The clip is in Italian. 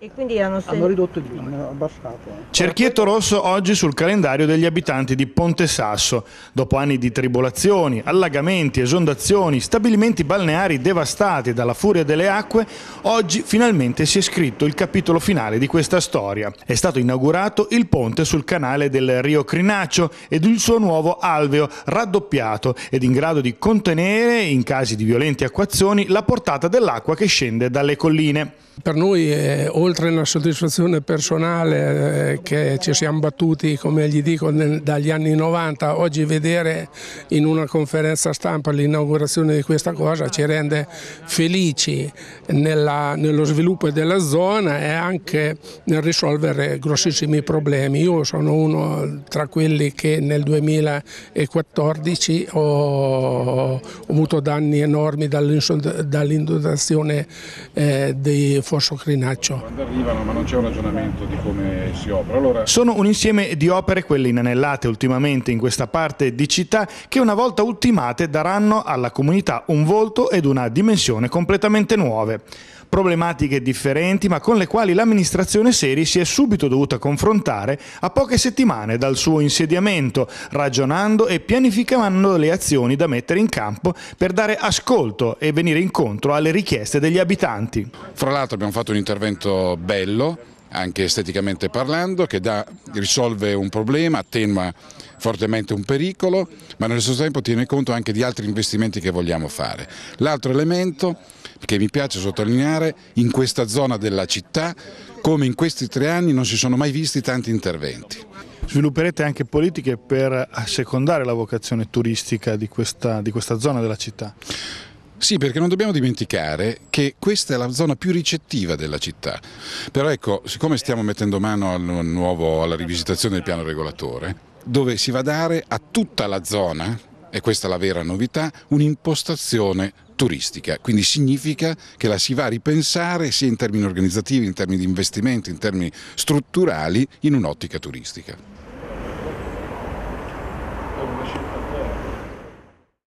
E quindi la Hanno ridotto il hanno abbassato. Eh. Cerchietto rosso oggi sul calendario degli abitanti di Ponte Sasso. Dopo anni di tribolazioni, allagamenti, esondazioni, stabilimenti balneari devastati dalla furia delle acque, oggi finalmente si è scritto il capitolo finale di questa storia. È stato inaugurato il ponte sul canale del Rio Crinaccio ed il suo nuovo alveo raddoppiato ed in grado di contenere, in casi di violenti acquazioni, la portata dell'acqua che scende dalle colline. Per noi è oltre alla soddisfazione personale eh, che ci siamo battuti, come gli dico, dagli anni 90, oggi vedere in una conferenza stampa l'inaugurazione di questa cosa ci rende felici nella, nello sviluppo della zona e anche nel risolvere grossissimi problemi. Io sono uno tra quelli che nel 2014 ho, ho avuto danni enormi dall'inondazione eh, di Fosso Crinaccio. Arrivano, ma non c'è un ragionamento di come si opera. Allora... Sono un insieme di opere, quelle inanellate ultimamente in questa parte di città, che una volta ultimate daranno alla comunità un volto ed una dimensione completamente nuove problematiche differenti ma con le quali l'amministrazione Seri si è subito dovuta confrontare a poche settimane dal suo insediamento, ragionando e pianificando le azioni da mettere in campo per dare ascolto e venire incontro alle richieste degli abitanti. Fra l'altro abbiamo fatto un intervento bello, anche esteticamente parlando, che dà, risolve un problema, attenua fortemente un pericolo, ma nello stesso tempo tiene conto anche di altri investimenti che vogliamo fare. L'altro elemento che mi piace sottolineare, in questa zona della città, come in questi tre anni non si sono mai visti tanti interventi. Svilupperete anche politiche per assecondare la vocazione turistica di questa, di questa zona della città? Sì, perché non dobbiamo dimenticare che questa è la zona più ricettiva della città. Però ecco, siccome stiamo mettendo mano al nuovo, alla rivisitazione del piano regolatore, dove si va a dare a tutta la zona, e questa è la vera novità, un'impostazione turistica, quindi significa che la si va a ripensare sia in termini organizzativi, in termini di investimenti, in termini strutturali, in un'ottica turistica.